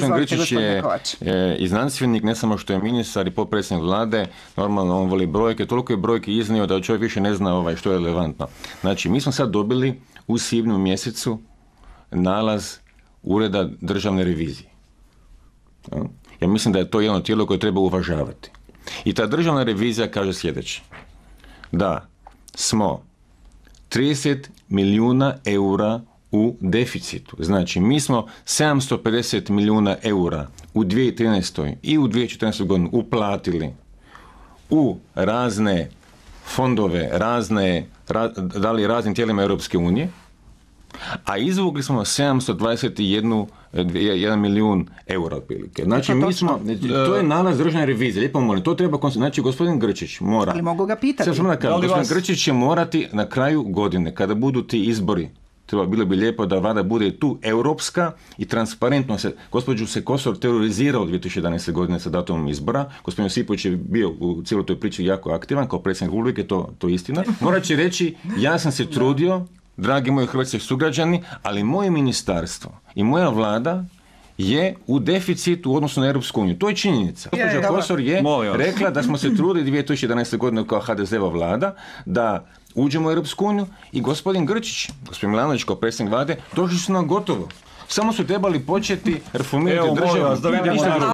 Gospodin Grčić je e, i znanstvenik, ne samo što je ministar i potpredsjednik vlade, normalno on voli brojke, toliko je brojke iznio da čovjek više ne zna ovaj, što je relevantno. Znači, mi smo sad dobili u svibnju mjesecu nalaz Ureda državne revizije. Ja mislim da je to jedno tijelo koje treba uvažavati. I ta državna revizija kaže sljedeće. Da smo 30 milijuna eura u deficitu. Znači, mi smo 750 milijuna eura u 2013. i u 2014. godinu uplatili u razne fondove, razne, dali raznim tijelima Europske unije, a izvukli smo 721 1 milijun eura otprilike. Znači, mi smo, to je nalaz državne revizije, lijepo molim, to treba konstatirati. Znači, gospodin Grčić mora... Ali mogu ga pitati. gospodin Grčić će morati na kraju godine, kada budu ti izbori, treba, bilo bi lijepo da vlada bude tu europska i transparentno se, gospođu se Kosor terorizirao od 2011. godine sa datumom izbora, gospodin Sipović je bio u cijeloj toj priči jako aktivan, kao predsjednik Republike, to, to je istina. Morat će reći, ja sam se trudio, dragi moji hrvatski sugrađani, ali moje ministarstvo i moja vlada je u deficitu u odnosu na Europsku uniju. To je činjenica. Gospođa Kosor je rekla da smo se trudili 2011. godine kao hdz vlada da uđemo u Europsku uniju i gospodin Grčić, gospodin Milanović kao predsjednik vlade, došli su nam gotovo. Samo su trebali početi reformirati državu.